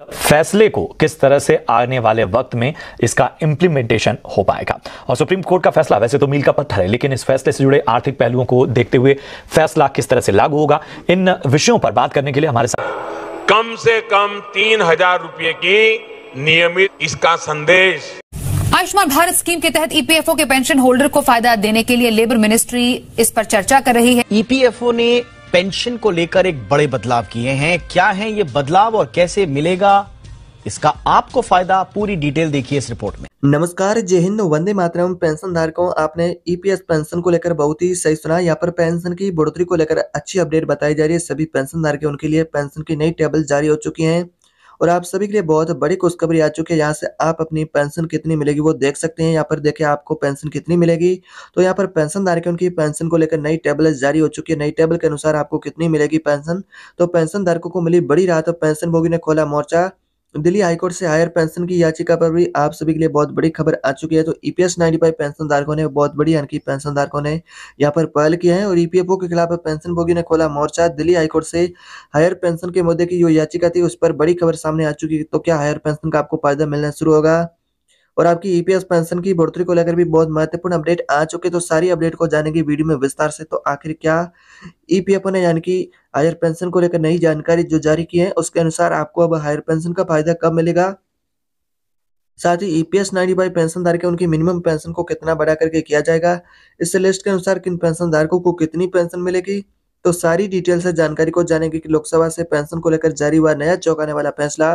फैसले को किस तरह से आने वाले वक्त में इसका इंप्लीमेंटेशन हो पाएगा और सुप्रीम कोर्ट का फैसला वैसे तो मील का पत्थर है लेकिन इस फैसले से जुड़े आर्थिक पहलुओं को देखते हुए फैसला किस तरह से लागू होगा इन विषयों पर बात करने के लिए हमारे साथ कम से कम तीन हजार रूपए की नियमित इसका संदेश आयुष्मान भारत स्कीम के तहत ईपीएफओ e के पेंशन होल्डर को फायदा देने के लिए लेबर मिनिस्ट्री इस पर चर्चा कर रही है ईपीएफओ e ने पेंशन को लेकर एक बड़े बदलाव किए हैं क्या है ये बदलाव और कैसे मिलेगा इसका आपको फायदा पूरी डिटेल देखिए इस रिपोर्ट में नमस्कार जय हिंद वंदे मातरम पेंशन धारकों आपने ईपीएस e पेंशन को लेकर बहुत ही सही सुना यहाँ पर पेंशन की बढ़ोतरी को लेकर अच्छी अपडेट बताई जा रही है सभी पेंशन धारक उनके लिए पेंशन की नई टेबल जारी हो चुकी है और आप सभी के लिए बहुत बड़ी खुशखबरी आ चुकी है यहाँ से आप अपनी पेंशन कितनी मिलेगी वो देख सकते हैं यहाँ पर देखे आपको पेंशन कितनी मिलेगी तो यहाँ पर पेंशन धारक उनकी पेंशन को लेकर नई टेबल जारी हो चुकी है नई टेबल के अनुसार आपको कितनी मिलेगी पेंशन तो पेंशन धारकों को मिली बड़ी राहत पेंशन भोगी ने खोला मोर्चा दिल्ली हाईकोर्ट से हायर पेंशन की याचिका पर भी आप सभी के लिए बहुत बड़ी खबर आ चुकी है तो ईपीएस e 95 पेंशन धारकों ने बहुत बड़ी यानी कि पेंशन धारकों ने यहाँ पर पहल किया है और ईपीएफओ e के खिलाफ पेंशन भोगी ने खोला मोर्चा दिल्ली हाईकोर्ट से हायर पेंशन के मुद्दे की जो याचिका थी उस पर बड़ी खबर सामने आ चुकी है तो क्या हायर पेंशन का आपको फायदा मिलना शुरू होगा और आपकी ईपीएस e पेंशन की बढ़ोतरी को लेकर भी बहुत महत्वपूर्ण अपडेट आ चुके तो सारी अपडेट को जानेंगे वीडियो में विस्तार से तो आखिर क्या ईपीएफओ e ने यानी कि हायर पेंशन को लेकर नई जानकारी जो जारी की है उसके अनुसार आपको अब हायर पेंशन का फायदा कब मिलेगा साथ ही ईपीएस नाइन्टी फाइव पेंशन धारक उनकी मिनिमम पेंशन को कितना बढ़ा करके किया जाएगा इस लिस्ट के अनुसार किन पेंशन धारकों को कितनी पेंशन मिलेगी तो सारी डिटेल से जानकारी को जानेंगे कि लोकसभा से पेंशन को लेकर जारी हुआ नया चौंकाने वाला फैसला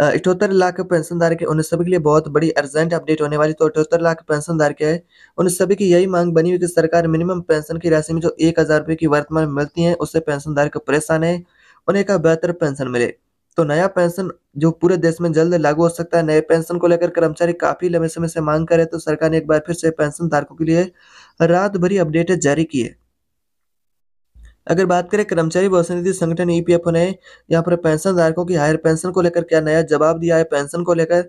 अठहत्तर लाख पेंशन धारक है उन सभी के लिए बहुत बड़ी अर्जेंट अपडेट होने वाली तो अठहत्तर लाख पेंशन धारक है उन सभी की यही मांग बनी हुई कि सरकार मिनिमम पेंशन की राशि में जो एक हज़ार रुपये की वर्तमान मिलती है उससे पेंशन धारक परेशान है उन्हें का बेहतर पेंशन मिले तो नया पेंशन जो पूरे देश में जल्द लागू हो सकता है नए पेंशन को लेकर कर्मचारी काफी लंबे समय से मांग कर रहे तो सरकार ने एक बार फिर से पेंशन धारकों के लिए रात भरी अपडेट जारी की है अगर बात करें कर्मचारी भविष्य संगठन ईपीएफओ e ने यहाँ पर पेंशन धारकों की हायर पेंशन को लेकर क्या नया जवाब दिया है पेंशन को लेकर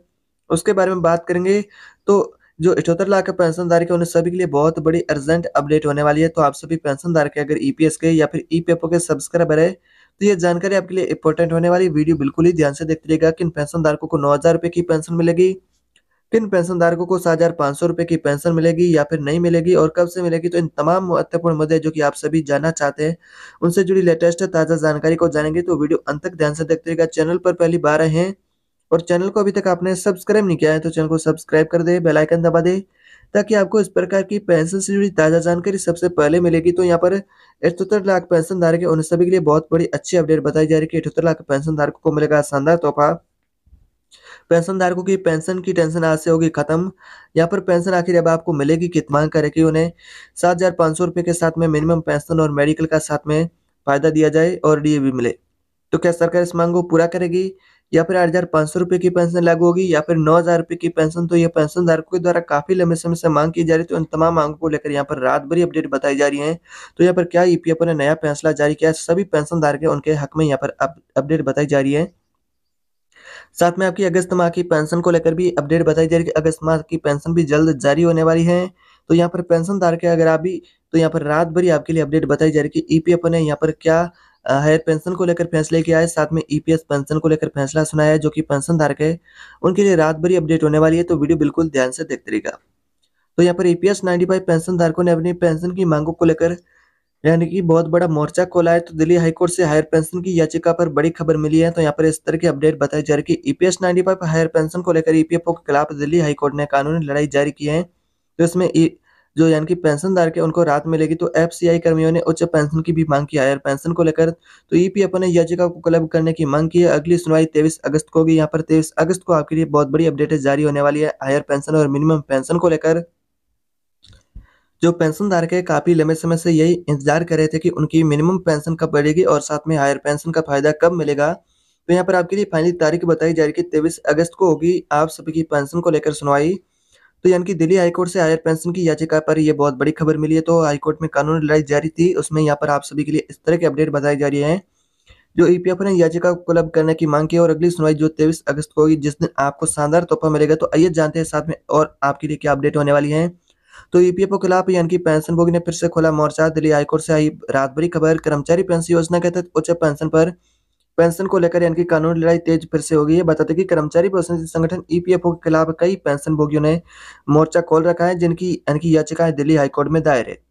उसके बारे में बात करेंगे तो जो अठहत्तर लाख के पेंशन धारक है उन्हें सभी के लिए बहुत बड़ी अर्जेंट अपडेट होने वाली है तो आप सभी पेंशन धारक अगर ईपीएस e के या फिर ईपीएफओ e के सब्सक्राइबर है तो ये जानकारी आपके लिए इंपॉर्टेंट होने वाली वीडियो बिल्कुल ही ध्यान से देखते रहेगा कि इन पेंशन धारकों को नौ हजार रुपये की पेंशन मिलेगी किन पेंशन धारकों को सात हजार पांच सौ रुपए की पेंशन मिलेगी या फिर नहीं मिलेगी और कब से मिलेगी तो इन तमाम महत्वपूर्ण मुद्दे जो कि आप सभी जानना चाहते हैं उनसे जुड़ी लेटेस्ट ताज़ा जानकारी को जानेंगे तो वीडियो अंत तक ध्यान से देखते रहेगा चैनल पर पहली बार हैं और चैनल को अभी तक आपने सब्सक्राइब नहीं किया है तो चैनल को सब्सक्राइब कर दे बेलाइकन दबा दे ताकि आपको इस प्रकार की पेंशन से जुड़ी ताज़ा जानकारी सबसे पहले मिलेगी तो यहाँ पर अठहत्तर लाख पेंशन धारक उन सभी के लिए बहुत बड़ी अच्छी अपडेट बताई जा रही है कि लाख पेंशन धारकों को मिलेगा शानदार तोहफा पेंशन धारकों की पेंशन की टेंशन आज से होगी खत्म यहाँ पर पेंशन आखिर अब आपको मिलेगी कित मांग करेगी उन्हें सात हज़ार पाँच सौ रुपये के साथ में मिनिमम पेंशन और मेडिकल का साथ में फायदा दिया जाए और डी भी मिले तो क्या सरकार इस मांग को पूरा करेगी या फिर आठ हज़ार पाँच सौ रुपये की पेंशन लागू होगी या फिर नौ हज़ार रुपये की पेंशन तो यह पेंशन धारकों के द्वारा काफ़ी लंबे समय से मांग की जा रही है तो इन तमाम मांगों को लेकर यहाँ पर रात भरी अपडेट बताई जा रही है तो यहाँ पर क्या ई e ने नया फैसला जारी किया सभी पेंशन धारक उनके हक में यहाँ पर अपडेट बताई जा रही है साथ में आपकी अगस्त माह की पेंशन को लेकर भी अपडेट बताई जा रही है अगस्त माह की पेंशन भी जल्द जारी होने वाली है तो यहाँ पर पेंशन धारक अगर आप भी तो यहाँ पर रात भरी आपके लिए अपडेट बताई जा रही है कि ई e ने यहाँ पर क्या हायर पेंशन को लेकर फैसले किया है साथ में ईपीएस e पेंशन को लेकर फैसला सुनाया है जो कि पेंशन धारक है उनके लिए रात भरी अपडेट होने वाली है तो वीडियो बिल्कुल ध्यान से देखते रहेगा तो यहाँ पर ईपीएस e फाइव पेंशन धारकों ने अपनी पेंशन की मांगों को लेकर यानी कि बहुत बड़ा मोर्चा खोला है तो दिल्ली हाईकोर्ट से हायर पेंशन की याचिका पर बड़ी खबर मिली है तो यहाँ पर इस तरह की अपडेट बताई जा रही है P EPS ninety five higher pension को लेकर ईपीएफओ e के खिलाफ दिल्ली हाईकोर्ट ने कानूनी लड़ाई जारी की है तो इसमें जो यानी कि पेंशनदार के उनको राहत मिलेगी तो एफ कर्मियों ने उच्च पेंशन की भी मांग की हायर पेंशन को लेकर तो ईपीएफओ e ने याचिका को क्लब करने की मांग की है अगली सुनवाई तेईस अगस्त को होगी यहाँ पर तेईस अगस्त को आपके लिए बहुत बड़ी अपडेट जारी होने वाली है हायर पेंशन और मिनिमम पेंशन को लेकर जो पेंशन धारक है काफ़ी लंबे समय से यही इंतजार कर रहे थे कि उनकी मिनिमम पेंशन कब बढ़ेगी और साथ में हायर पेंशन का फायदा कब मिलेगा तो यहाँ पर आपके लिए फाइनली तारीख बताई जा रही है तेईस अगस्त को होगी आप सभी की पेंशन को लेकर सुनवाई तो यानी कि दिल्ली हाईकोर्ट से हायर पेंशन की याचिका पर यह बहुत बड़ी खबर मिली है तो हाईकोर्ट में कानूनी लड़ाई जारी थी उसमें यहाँ पर आप सभी के लिए इस तरह के अपडेट बताई जा रही है जो ईपीएफ e ने याचिका को क्लब करने की मांग की और अगली सुनवाई जो तेईस अगस्त को होगी जिस दिन आपको शानदार तोहफा मिलेगा तो आइए जानते हैं साथ में और आपके लिए क्या अपडेट होने वाली है तो ईपीएफओ के खिलाफ यानी कि पेंशन भोगी ने फिर से खोला मोर्चा दिल्ली हाईकोर्ट से आई रात भरी खबर कर्मचारी पेंशन योजना के तहत उच्च पेंशन पर पेंशन को लेकर यानी कि लड़ाई तेज फिर से हो गई है बताते कि कर्मचारी पेंशन संगठन ईपीएफओ के खिलाफ कई पेंशन भोगियों ने मोर्चा खोल रखा है जिनकी यानी याचिकाएं दिल्ली हाईकोर्ट में दायर है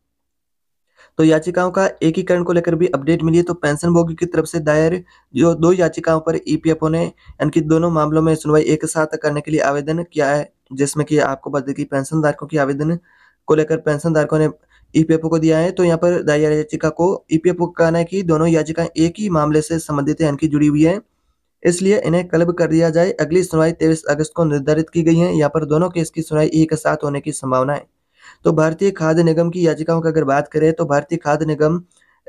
तो याचिकाओं का एकीकरण को लेकर भी अपडेट मिली है तो पेंशन भोगी की तरफ से दायर जो दो याचिकाओं पर ईपीएफओ ने इनकी दोनों मामलों में सुनवाई एक साथ करने के लिए आवेदन किया है जिसमें कि आपको बता दें कि पेंशनधारकों की आवेदन को लेकर पेंशन धारकों ने ईपीएफओ e को दिया है तो यहाँ पर दायर याचिका को ईपीएफओ e का कहना है कि दोनों याचिकाएं एक ही मामले से संबंधित है इनकी जुड़ी हुई है इसलिए इन्हें क्लब कर दिया जाए अगली सुनवाई तेईस अगस्त को निर्धारित की गई है यहाँ पर दोनों केस की सुनवाई एक साथ होने की संभावना है तो भारतीय खाद्य निगम की याचिकाओं की अगर बात करें तो भारतीय खाद्य निगम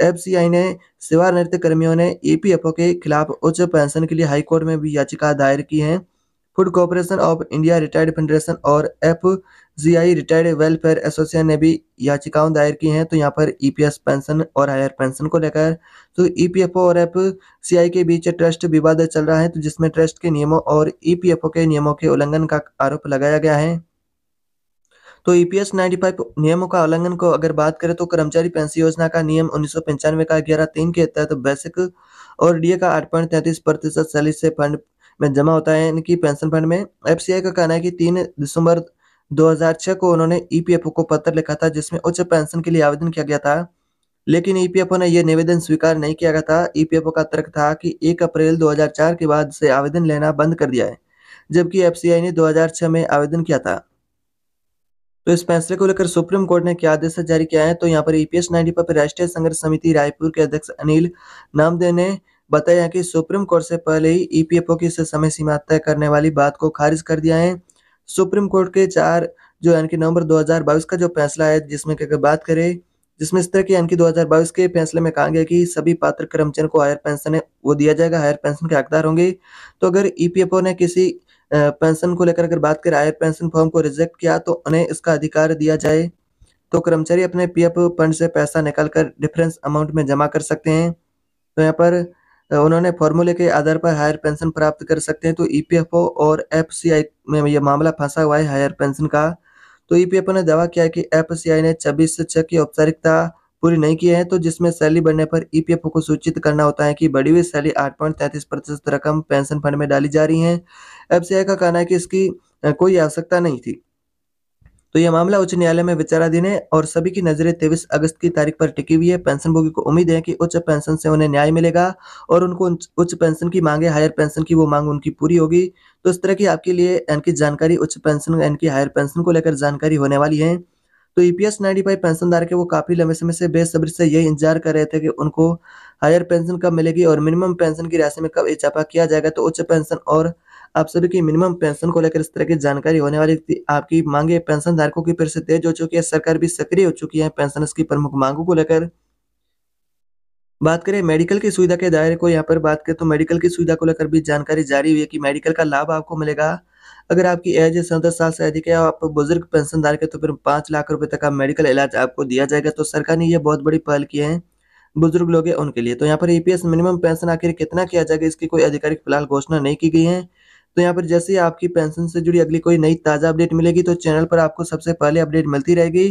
एफ ने सेवानिवृत्त कर्मियों ने ईपीएफओ e के खिलाफ उच्च पेंशन के लिए हाईकोर्ट में भी याचिका दायर की है food corporation of India retired federation और F G retired welfare association ने भी याचिकाओं दायर की हैं तो यहाँ पर ईपीएस पेंशन और हायर पेंशन को लेकर तो ईपीएफओ और एफ सी के बीच ट्रस्ट विवाद चल रहा है तो जिसमें ट्रस्ट के नियमों और ईपीएफओ के नियमों के उल्लंघन का आरोप लगाया गया है तो ईपीएस 95 नियमों का उल्लंघन को अगर बात करें तो कर्मचारी पेंशन योजना का नियम उन्नीस का ग्यारह तीन के तहत तो बेसिक और डीए का आठ पॉइंट तैंतीस प्रतिशत सैलरी से फंड में जमा होता है इनकी पेंशन फंड में एफ का कहना है कि तीन दिसंबर 2006 को उन्होंने ईपीएफओ को पत्र लिखा था जिसमें उच्च पेंशन के लिए आवेदन किया गया था लेकिन ईपीएफओ ने यह निवेदन स्वीकार नहीं किया गया था ईपीएफओ का तर्क था कि एक अप्रैल दो के बाद से आवेदन लेना बंद कर दिया है जबकि एफ ने दो में आवेदन किया था तो इस फैसले को लेकर सुप्रीम कोर्ट ने क्या आदेश जारी किया है तो यहाँ पर ईपीएस नाइनटी पर राष्ट्रीय संघर्ष समिति रायपुर के अध्यक्ष अनिल नामदेव ने बताया कि सुप्रीम कोर्ट से पहले ही ईपीएफओ e की समय सीमा तय करने वाली बात को खारिज कर दिया है सुप्रीम कोर्ट के चार जो यानी कि नवंबर 2022 का जो फैसला है जिसमें अगर बात करें जिसमें इस तरह की यानी कि 2022 के फैसले में कहा गया कि सभी पात्र कर्मचारियों को हायर पेंशन है वो दिया जाएगा हायर पेंशन के हकदार होंगे तो अगर ईपीएफओ e ने किसी पेंशन को लेकर अगर बात करें हायर पेंशन फॉर्म को रिजेक्ट किया तो उन्हें इसका अधिकार दिया जाए तो कर्मचारी अपने पीएफ फंड से पैसा निकाल कर डिफरेंस अमाउंट में जमा कर सकते हैं तो यहाँ पर उन्होंने फॉर्मूले के आधार पर हायर पेंशन प्राप्त कर सकते हैं तो ईपीएफओ e और एफसीआई में यह मामला फंसा हुआ है हायर पेंशन का तो ईपीएफओ e ने दावा किया कि एफसीआई ने छब्बीस छह की औपचारिकता पूरी नहीं किए हैं तो जिसमें सैली बढ़ने पर ईपीएफओ e को सूचित करना होता है कि बढ़ी हुई सैली आठ पॉइंट तैंतीस प्रतिशत रकम पेंशन फंड में डाली जा रही है एफसीआई का कहना है कि इसकी कोई आवश्यकता नहीं थी तो यह मामला उच्च न्यायालय में विचाराधीन है और सभी की नजरें तेईस अगस्त की तारीख पर टिकी हुई है पेंशन भोगी को उम्मीद है कि उच्च पेंशन से उन्हें न्याय मिलेगा और उनको उच्च पेंशन की मांगे हायर पेंशन की वो मांग उनकी पूरी होगी तो इस तरह की आपके लिए इनकी जानकारी उच्च पेंशन इनकी हायर पेंशन को लेकर जानकारी होने वाली है तो ईपीएस e नाइन्टी फाइव पेंशनदार के वो काफी लंबे समय से बेसब्री से यही इंतजार कर रहे थे कि उनको हायर पेंशन कब मिलेगी और मिनिमम पेंशन की राशि में कब इजाफा किया जाएगा तो उच्च पेंशन और आप सभी की मिनिमम पेंशन को लेकर इस तरह की जानकारी होने वाली थी आपकी मांगे पेंशन धारकों की फिर से तेज हो चुकी है सरकार भी सक्रिय हो चुकी है पेंशन की प्रमुख मांगों को लेकर बात करें मेडिकल की सुविधा के दायरे को यहाँ पर बात करें तो मेडिकल की सुविधा को लेकर भी जानकारी जारी हुई है कि मेडिकल का लाभ आपको मिलेगा अगर आपकी एज सत्तर साल से अधिक है आप बुजुर्ग पेंशन धारक है तो फिर पाँच लाख रुपए तक का मेडिकल इलाज आपको दिया जाएगा तो सरकार ने यह बहुत बड़ी पहल की है बुजुर्ग लोग हैं उनके लिए तो यहाँ पर ईपीएस मिनिमम पेंशन आखिर कितना किया जाएगा इसकी कोई आधिकारिक फिलहाल घोषणा नहीं की गई है तो यहाँ पर जैसे ही आपकी पेंशन से जुड़ी अगली कोई नई ताज़ा अपडेट मिलेगी तो चैनल पर आपको सबसे पहले अपडेट मिलती रहेगी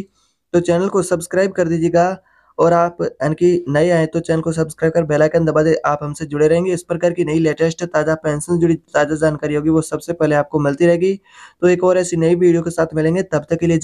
तो चैनल को सब्सक्राइब कर दीजिएगा और आप यानी कि नए आए तो चैनल को सब्सक्राइब कर बेल आइकन दबा दे आप हमसे जुड़े रहेंगे इस प्रकार की नई लेटेस्ट ताज़ा पेंशन जुड़ी ताज़ा जानकारी होगी वो सबसे पहले आपको मिलती रहेगी तो एक और ऐसी नई वीडियो के साथ मिलेंगे तब तक के लिए